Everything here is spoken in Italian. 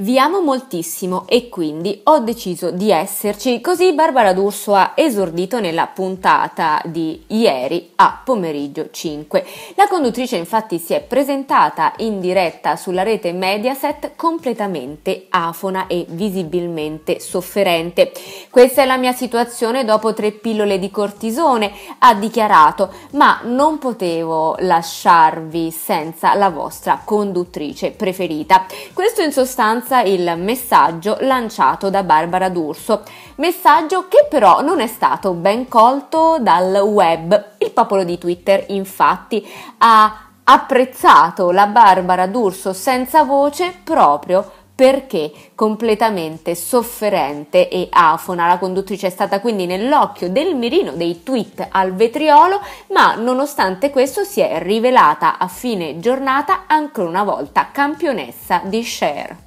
Vi amo moltissimo e quindi ho deciso di esserci, così Barbara D'Urso ha esordito nella puntata di ieri a pomeriggio 5. La conduttrice infatti si è presentata in diretta sulla rete Mediaset completamente afona e visibilmente sofferente. Questa è la mia situazione dopo tre pillole di cortisone, ha dichiarato, ma non potevo lasciarvi senza la vostra conduttrice preferita. Questo in sostanza risonanza il messaggio lanciato da Barbara D'Urso, messaggio che però non è stato ben colto dal web. Il popolo di Twitter infatti ha apprezzato la Barbara D'Urso senza voce proprio perché completamente sofferente e afona. La conduttrice è stata quindi nell'occhio del mirino dei tweet al vetriolo, ma nonostante questo si è rivelata a fine giornata ancora una volta campionessa di share.